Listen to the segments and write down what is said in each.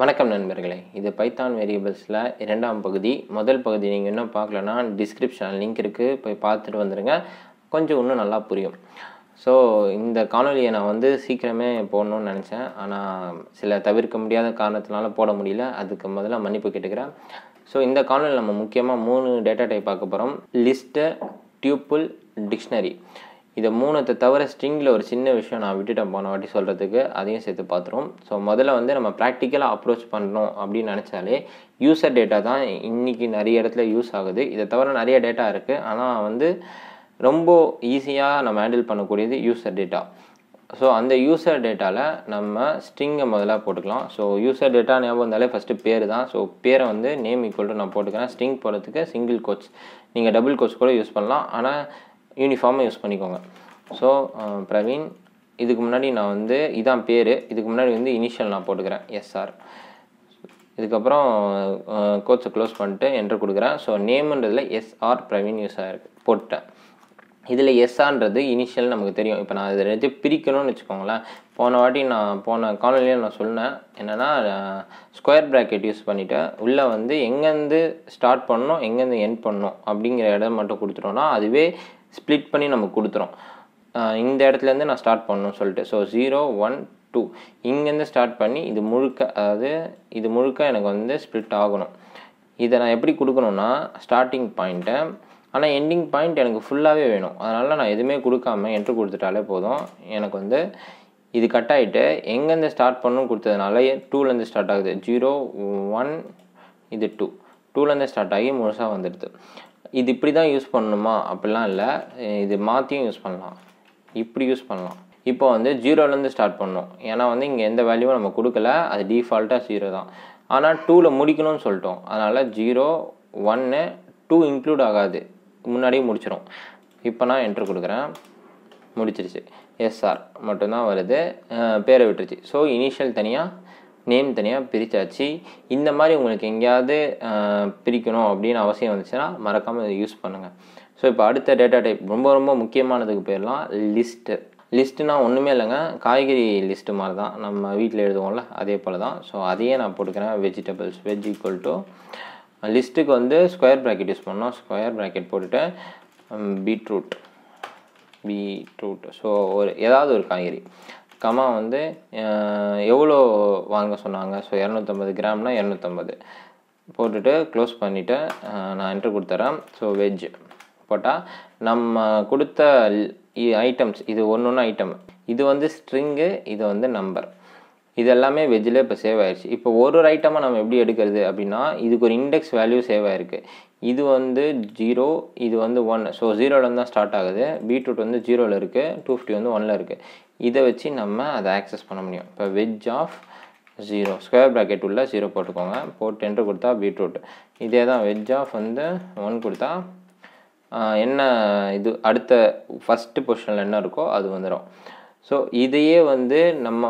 வணக்கம் நண்பர்களே இது பைத்தான் வேரியபிள்ஸில் இரண்டாம் பகுதி முதல் பகுதி நீங்கள் இன்னும் பார்க்கலன்னா டிஸ்கிரிப்ஷன் லிங்க் இருக்குது போய் பார்த்துட்டு வந்துடுங்க கொஞ்சம் இன்னும் நல்லா புரியும் ஸோ இந்த காணொலியை நான் வந்து சீக்கிரமே போடணும்னு நினச்சேன் ஆனால் சில தவிர்க்க முடியாத காரணத்தினால போட முடியல அதுக்கு முதல்ல மன்னிப்பு கேட்டுக்கிறேன் ஸோ இந்த காணொலியில் நம்ம முக்கியமாக மூணு டேட்டா டைப் பார்க்க போகிறோம் லிஸ்ட்டு டியூப்புள் டிக்ஷனரி இதை மூணத்தை தவிர ஸ்ட்ரிங்கில் ஒரு சின்ன விஷயம் நான் விட்டுட்டேன் போன வாட்டி சொல்கிறதுக்கு அதையும் சேர்த்து பார்த்துருவோம் ஸோ முதல்ல வந்து நம்ம ப்ராக்டிக்கலாக அப்ரோச் பண்ணணும் அப்படின்னு நினச்சாலே யூசர் டேட்டா தான் இன்றைக்கி நிறைய இடத்துல யூஸ் ஆகுது இதை தவிர நிறைய டேட்டா இருக்குது ஆனால் வந்து ரொம்ப ஈஸியாக நம்ம ஹேண்டில் பண்ணக்கூடியது யூசர் டேட்டா ஸோ அந்த யூசர் டேட்டாவில் நம்ம ஸ்ட்ரிங்கை முதல்ல போட்டுக்கலாம் ஸோ யூசர் டேட்டா ஞாபகம் இருந்தாலே ஃபஸ்ட்டு பேர் தான் ஸோ பேரை வந்து நேம் ஈக்குவல் டு நான் போட்டுக்கிறேன் ஸ்ட்ரிங் போடுறதுக்கு சிங்கிள் கோச் நீங்கள் டபுள் கோச் கூட யூஸ் பண்ணலாம் ஆனால் யூனிஃபார்மை யூஸ் பண்ணிக்கோங்க ஸோ பிரவீன் இதுக்கு முன்னாடி நான் வந்து இதான் பேர் இதுக்கு முன்னாடி வந்து இனிஷியல் நான் போட்டுக்கிறேன் எஸ்ஆர் இதுக்கப்புறம் கோச்சை க்ளோஸ் பண்ணிட்டு என்ட்ரு கொடுக்குறேன் ஸோ நேமுன்றதில் எஸ்ஆர் பிரவீன் யூஸ் ஆகிருக்கு போட்டேன் இதில் எஸ்ஆன்றது இனிஷியல் நமக்கு தெரியும் இப்போ நான் அதை ரெண்டு பிரிக்கணும்னு வச்சுக்கோங்களேன் போன வாட்டி நான் போன காலனியில் நான் சொன்னேன் என்னென்னா ஸ்கொயர் ப்ராக்கெட் யூஸ் பண்ணிவிட்டு உள்ளே வந்து எங்கேருந்து ஸ்டார்ட் பண்ணணும் எங்கேருந்து எண்ட் பண்ணணும் அப்படிங்கிற இடம் மட்டும் கொடுத்துட்டோன்னா அதுவே ஸ்ப்ளிட் பண்ணி நம்ம கொடுத்துரும் இந்த இடத்துலேருந்து நான் ஸ்டார்ட் பண்ணணும் சொல்லிட்டு ஸோ ஜீரோ ஒன் டூ இங்கேருந்து ஸ்டார்ட் பண்ணி இது முழுக்க அதாவது இது முழுக்க எனக்கு வந்து ஸ்ப்ளிட் ஆகணும் இதை நான் எப்படி கொடுக்கணுன்னா ஸ்டார்டிங் பாயிண்ட்டை ஆனால் எண்டிங் பாயிண்ட் எனக்கு ஃபுல்லாகவே வேணும் அதனால் நான் எதுவுமே கொடுக்காம என்ட்ரு கொடுத்துட்டாலே போதும் எனக்கு வந்து இது கட் ஆகிட்டு எங்கேருந்து ஸ்டார்ட் பண்ணணும் கொடுத்ததுனால டூலேருந்து ஸ்டார்ட் ஆகுது ஜீரோ ஒன் இது டூ டூலேருந்து ஸ்டார்ட் ஆகி முழுசாக வந்துடுது இது இப்படி தான் யூஸ் பண்ணணுமா அப்படிலாம் இல்லை இது மாற்றியும் யூஸ் பண்ணலாம் இப்படி யூஸ் பண்ணலாம் இப்போ வந்து ஜீரோலேருந்து ஸ்டார்ட் பண்ணோம் ஏன்னா வந்து இங்கே எந்த வேல்யூவும் நம்ம கொடுக்கல அது டிஃபால்ட்டாக ஜீரோ தான் ஆனால் டூவில் முடிக்கணும்னு சொல்லிட்டோம் அதனால் ஜீரோ ஒன்று டூ இன்க்ளூட் ஆகாது முன்னாடியே முடிச்சிடும் இப்போ நான் என்ட்ரு கொடுக்குறேன் முடிச்சிருச்சு எஸ்ஆர் மட்டும்தான் வருது பேரை விட்டுருச்சு ஸோ இனிஷியல் தனியாக நேம் தனியாக பிரித்தாச்சு இந்த மாதிரி உங்களுக்கு எங்கேயாவது பிரிக்கணும் அப்படின்னு அவசியம் வந்துச்சுன்னா மறக்காமல் இதை யூஸ் பண்ணுங்கள் ஸோ இப்போ அடுத்த டேட்டா டைப் ரொம்ப ரொம்ப முக்கியமானதுக்கு பேர்லாம் லிஸ்ட்டு லிஸ்ட்டுனா ஒன்றுமே இல்லைங்க காய்கறி லிஸ்ட்டு மாதிரி தான் நம்ம வீட்டில் எழுதுவோம்ல அதே போல் தான் ஸோ அதையே நான் போட்டுக்கிறேன் வெஜிடபிள்ஸ் வெஜ் ஈக்குவல் டு லிஸ்ட்டுக்கு வந்து ஸ்கொயர் ப்ராக்கெட் யூஸ் பண்ணோம் ஸ்கொயர் ப்ராக்கெட் போட்டுட்டு பீட்ரூட் பீட்ரூட் ஸோ ஒரு ஏதாவது ஒரு காய்கறி கமா வந்து எவ்வளோ வாங்க சொன்னாங்க ஸோ இரநூத்தம்பது கிராம்னால் இரநூத்தம்பது போட்டுட்டு க்ளோஸ் பண்ணிவிட்டு நான் என்ட்ரு கொடுத்துறேன் ஸோ வெஜ் போட்டால் நம்ம கொடுத்த ஐட்டம்ஸ் இது ஒன்று ஒன்று ஐட்டம் இது வந்து ஸ்ட்ரிங்கு இது வந்து நம்பர் இது எல்லாமே வெஜ்ஜில் இப்போ சேவ் ஆயிடுச்சு இப்போ ஒரு ஒரு ஐட்டமாக நம்ம எப்படி எடுக்கிறது அப்படின்னா இதுக்கு ஒரு இண்டெக்ஸ் வேல்யூ சேவ் ஆயிருக்கு இது வந்து ஜீரோ இது வந்து ஒன் ஸோ ஜீரோவில் தான் ஸ்டார்ட் ஆகுது பீட்ரூட் வந்து ஜீரோவில் இருக்குது டூ ஃபிஃப்டி வந்து ஒனில் இருக்குது இதை வச்சு நம்ம அதை ஆக்சஸ் பண்ண முடியும் இப்போ veg of zero square bracket உள்ள ஜீரோ போட்டுக்கோங்க போட்டு என்ட்ரு கொடுத்தா பீட்ரூட் இதே தான் வெஜ் ஆஃப் வந்து ஒன் கொடுத்தா என்ன இது அடுத்த ஃபஸ்ட்டு பொசிஷனில் என்ன இருக்கோ அது வந்துடும் ஸோ இதையே வந்து நம்ம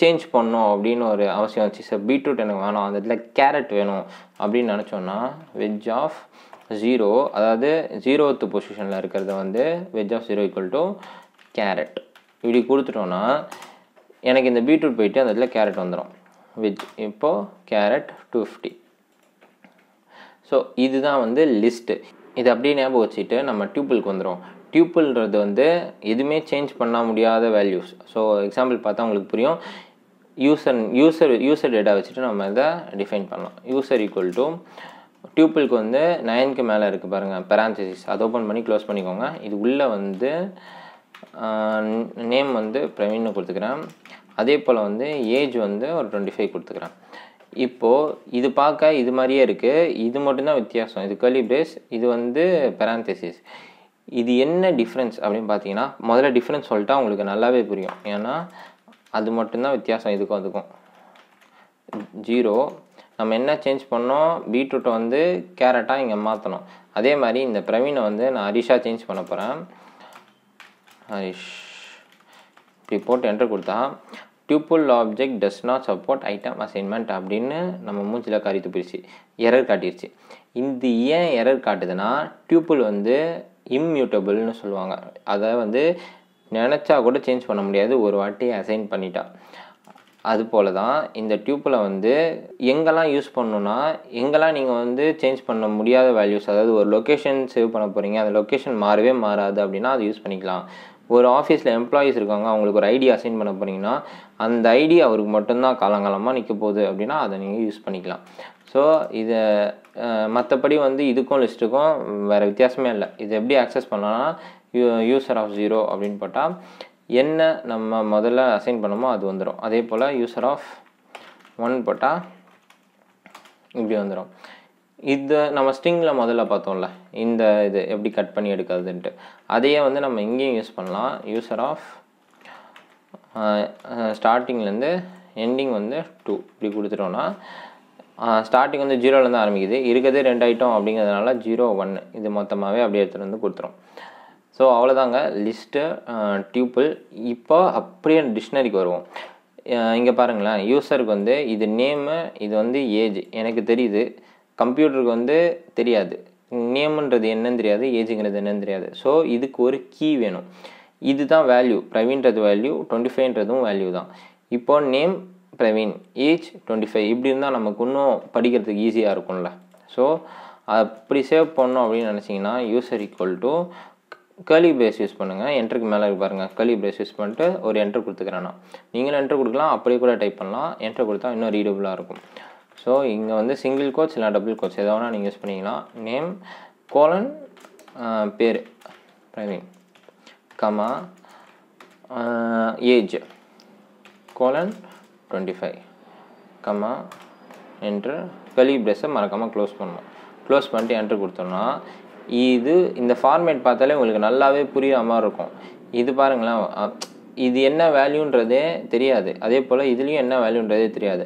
சேஞ்ச் பண்ணும் அப்படின்னு ஒரு அவசியம் வந்துச்சு சார் பீட்ரூட் எனக்கு வேணும் அந்த இடத்துல கேரட் வேணும் அப்படின்னு நினச்சோன்னா வெஜ் ஆஃப் ஜீரோ அதாவது ஜீரோத்து பொசிஷனில் இருக்கிறத வந்து veg of zero equal to carrot இப்படி கொடுத்துட்டோன்னா எனக்கு இந்த பீட்ரூட் போயிட்டு அந்த இடத்துல கேரட் வந்துடும் வெஜ் இப்போது கேரட் டூ ஃபிஃப்டி ஸோ இதுதான் வந்து லிஸ்ட்டு இது அப்படியே ஞாபகம் வச்சுட்டு நம்ம டியூபிளுக்கு வந்துடும் டியூப்பிள்ன்றது வந்து எதுவுமே சேஞ்ச் பண்ண முடியாத வேல்யூஸ் ஸோ எக்ஸாம்பிள் பார்த்தா உங்களுக்கு புரியும் யூசர் யூசர் யூசர் டேட்டா வச்சுட்டு நம்ம இதை டிஃபைன் பண்ணலாம் யூசர் ஈக்குவல் டு டியூப்பிளுக்கு வந்து நைன்க்கு மேலே இருக்குது பாருங்கள் பேரான்சிஸ் அதை ஓப்பன் பண்ணி க்ளோஸ் பண்ணிக்கோங்க இது உள்ளே வந்து நேம் வந்து பிரவீன் கொடுத்துக்கிறேன் அதே போல் வந்து ஏஜ் வந்து ஒரு டுவெண்ட்டி ஃபைவ் கொடுத்துக்கிறேன் இப்போது இது பார்க்க இது மாதிரியே இருக்குது இது மட்டும்தான் வித்தியாசம் இது கலி பிரேஸ் இது வந்து பெராந்தசிஸ் இது என்ன டிஃப்ரென்ஸ் அப்படின்னு பார்த்தீங்கன்னா முதல்ல டிஃப்ரென்ஸ் சொல்லிட்டா உங்களுக்கு நல்லாவே புரியும் ஏன்னா அது மட்டும்தான் வித்தியாசம் இதுக்கும் அதுக்கும் ஜீரோ நம்ம என்ன சேஞ்ச் பண்ணோம் பீட்ரூட்டை வந்து கேரட்டாக இங்கே மாற்றணும் அதே மாதிரி இந்த பிரவீனை வந்து நான் ஹரிஷாக சேஞ்ச் பண்ண போகிறேன் ஹரிஷ் இப்படி போட்டு என்ட்ரு கொடுத்தா tuple object does not support item assignment அப்படின்னு நம்ம மூஞ்சில் கருத்து போயிடுச்சு எரர் காட்டிடுச்சு இது ஏன் எரர் காட்டுதுன்னா டியூப்புள் வந்து இம்யூட்டபிள்னு சொல்லுவாங்க அதை வந்து நினச்சா கூட சேஞ்ச் பண்ண முடியாது ஒரு வாட்டி அசைன் பண்ணிட்டா அது போல் தான் இந்த டியூப்பில் வந்து எங்கெல்லாம் யூஸ் பண்ணணும்னா எங்கெல்லாம் நீங்கள் வந்து சேஞ்ச் பண்ண முடியாத வேல்யூஸ் அதாவது ஒரு லொக்கேஷன் சேவ் பண்ண போகிறீங்க அந்த லொக்கேஷன் மாறவே மாறாது அப்படின்னா அதை யூஸ் பண்ணிக்கலாம் ஒரு ஆஃபீஸில் எம்ப்ளாயீஸ் இருக்காங்க அவங்களுக்கு ஒரு ஐடியா அசைன் பண்ண போகிறீங்கன்னா அந்த ஐடியா அவருக்கு மட்டும்தான் காலங்காலமாக நிற்க போகுது அப்படின்னா அதை நீங்கள் யூஸ் பண்ணிக்கலாம் ஸோ இதை மற்றபடி வந்து இதுக்கும் லிஸ்ட்டுக்கும் வேறு வித்தியாசமே இல்லை இது எப்படி ஆக்சஸ் பண்ணலாம்னா யூ யூசர் ஆஃப் ஜீரோ அப்படின்னு போட்டால் என்ன நம்ம முதல்ல அசைன் பண்ணோமோ அது வந்துடும் அதே போல் யூசர் ஆஃப் ஒன் போட்டால் இப்படி வந்துடும் இது நம்ம ஸ்ட்ரிங்கில் முதல்ல பார்த்தோம்ல இந்த இது எப்படி கட் பண்ணி எடுக்கிறதுன்ட்டு அதையே வந்து நம்ம இங்கேயும் யூஸ் பண்ணலாம் யூசர் ஆஃப் ஸ்டார்டிங்லேருந்து எண்டிங் வந்து டூ இப்படி கொடுத்துட்டோன்னா ஸ்டார்டிங் வந்து ஜீரோலேருந்து ஆரம்பிக்குது இருக்கிறதே ரெண்டு ஐட்டம் அப்படிங்கிறதுனால ஜீரோ ஒன் இது மொத்தமாகவே அப்படியே எடுத்துகிட்டு வந்து கொடுத்துரும் ஸோ அவ்வளோதாங்க லிஸ்ட்டு டியூப்பிள் இப்போ அப்படியே டிக்ஷனரிக்கு வருவோம் இங்கே பாருங்களேன் யூஸருக்கு வந்து இது நேமு இது வந்து ஏஜ் எனக்கு தெரியுது கம்ப்யூட்டருக்கு வந்து தெரியாது நேமுன்றது என்னன்னு தெரியாது ஏஜுங்கிறது என்னன்னு தெரியாது ஸோ இதுக்கு ஒரு கீ வேணும் இதுதான் வேல்யூ ப்ரவீன்றது வேல்யூ டுவெண்ட்டி ஃபைவ்ன்றதும் வேல்யூ தான் இப்போ name Praveen age twenty five இப்படி இருந்தால் நமக்கு இன்னும் படிக்கிறதுக்கு ஈஸியாக இருக்கும்ல ஸோ அப்படி சேவ் பண்ணோம் அப்படின்னு நினச்சிங்கன்னா user equal to curly brace use பண்ணுங்கள் என்ட்ருக்கு மேலே பாருங்கள் கேர்லி பிரேஸ் யூஸ் பண்ணிட்டு ஒரு என்ட்ரு கொடுத்துக்கிறேன்னா நீங்களும் என்ட்ரு கொடுக்கலாம் அப்படியே கூட டைப் பண்ணலாம் என்ட்ரு கொடுத்தா இன்னும் ரீடபுளாக இருக்கும் ஸோ இங்கே வந்து சிங்கிள் கோச் இல்லை டபுள் கோச் எதோ வேணால் நீங்கள் யூஸ் பண்ணிக்கலாம் நேம் கோலன் பேர் Praveen comma age colon twenty five comma enter curly ப்ரெஸ்ஸை மறக்காமல் க்ளோஸ் பண்ணணும் க்ளோஸ் பண்ணிட்டு என்ட்ரு கொடுத்தோம்னா இது இந்த ஃபார்மேட் பார்த்தாலே உங்களுக்கு நல்லாவே புரியுற மாதிரி இருக்கும் இது பாருங்களேன் இது என்ன வேல்யூன்றதே தெரியாது அதே போல் இதுலேயும் என்ன வேல்யூன்றதே தெரியாது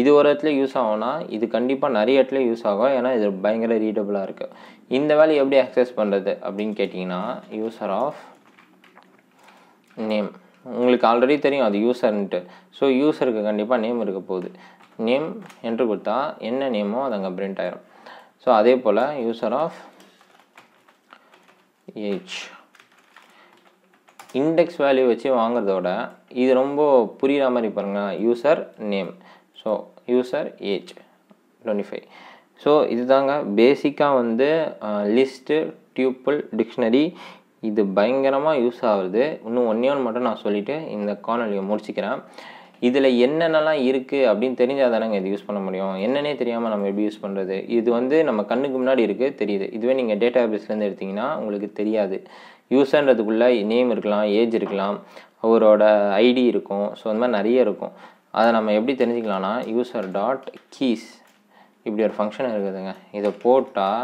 இது ஒரு இடத்துல யூஸ் ஆகும்னா இது கண்டிப்பாக நிறைய இடத்துல யூஸ் ஆகும் ஏன்னா இது பயங்கர ரீடபுளாக இருக்குது இந்த வேலையை எப்படி ஆக்சஸ் பண்ணுறது அப்படின்னு கேட்டிங்கன்னா யூஸர் ஆஃப் நேம் உங்களுக்கு ஆல்ரெடி தெரியும் அது யூசர்ன்ட்டு ஸோ யூசருக்கு கண்டிப்பாக நேம் இருக்க போகுது நேம் என்று கொடுத்தா என்ன நேமோ அது அங்கே பிரிண்ட் ஆயிரும் ஸோ அதே போல் user of age index value வச்சு வாங்குறதோட இது ரொம்ப புரிகிற மாதிரி பாருங்கள் user name so user age twenty five so இதுதாங்க பேசிக்காக வந்து லிஸ்ட்டு டியூப்பிள் டிக்ஷனரி இது பயங்கரமாக யூஸ் ஆகுது இன்னும் ஒன் ஒன்று மட்டும் நான் சொல்லிவிட்டு இந்த காணொலியை முடிச்சுக்கிறேன் இதில் என்னென்னலாம் இருக்குது அப்படின்னு தெரிஞ்சால் தானேங்க இது யூஸ் பண்ண முடியும் என்னன்னே தெரியாமல் நம்ம எப்படி யூஸ் பண்ணுறது இது வந்து நம்ம கண்ணுக்கு முன்னாடி இருக்குது தெரியுது இதுவே நீங்கள் டேட்டா பேஸ்லேருந்து எடுத்திங்கன்னா உங்களுக்கு தெரியாது யூஸ்ன்றதுக்குள்ளே நேம் இருக்கலாம் ஏஜ் இருக்கலாம் அவரோட ஐடி இருக்கும் ஸோ அந்த மாதிரி நிறைய இருக்கும் அதை நம்ம எப்படி தெரிஞ்சுக்கலாம்னா யூசர் டாட் கீஸ் இப்படி ஒரு ஃபங்க்ஷன் இருக்குதுங்க இதை போட்டால்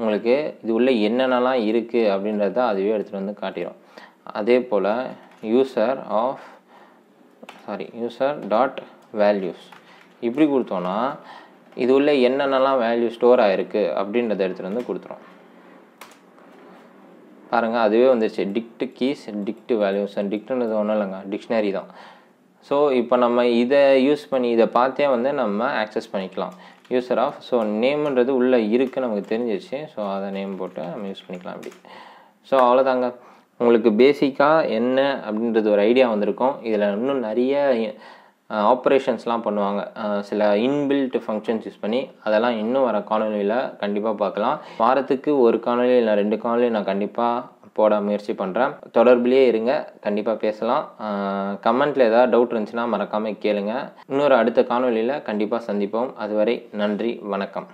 உங்களுக்கு இது உள்ளே என்னென்னலாம் இருக்குது அப்படின்றத அதுவே எடுத்துகிட்டு வந்து காட்டிடும் அதே போல் user of sorry user dot values இப்படி கொடுத்தோன்னா இது உள்ளே என்னென்னலாம் வேல்யூ ஸ்டோர் ஆகிருக்கு அப்படின்றத எடுத்துகிட்டு வந்து கொடுத்துரும் பாருங்கள் அதுவே வந்துச்சு டிக்ட் கீஸ் டிக்ட் வேல்யூஸ் டிக்ட்ன்றது ஒன்றும் இல்லைங்க டிக்ஷனரி தான் ஸோ இப்போ நம்ம இதை யூஸ் பண்ணி இதை பார்த்தே வந்து நம்ம ஆக்சஸ் பண்ணிக்கலாம் யூஸர் ஆஃப் ஸோ நேம்ன்றது உள்ளே இருக்குது நமக்கு தெரிஞ்சிச்சு ஸோ அதை நேம் போட்டு நம்ம யூஸ் பண்ணிக்கலாம் அப்படி ஸோ அவ்வளோதாங்க உங்களுக்கு பேசிக்காக என்ன அப்படின்றது ஒரு ஐடியா வந்திருக்கும் இதில் இன்னும் நிறைய ஆப்ரேஷன்ஸ்லாம் பண்ணுவாங்க சில இன்பில்ட் ஃபங்க்ஷன்ஸ் யூஸ் பண்ணி அதெல்லாம் இன்னும் வர காணொலியில் கண்டிப்பாக பார்க்கலாம் வாரத்துக்கு ஒரு காணொலி இல்லை ரெண்டு காணொலி நான் கண்டிப்பாக போட முயற்சி பண்ணுறேன் தொடர்பிலேயே இருங்க கண்டிப்பாக பேசலாம் கமெண்ட்டில் ஏதாவது டவுட் இருந்துச்சுன்னா மறக்காமல் கேளுங்க இன்னொரு அடுத்த காணொலியில் கண்டிப்பாக சந்திப்போம் அதுவரை நன்றி வணக்கம்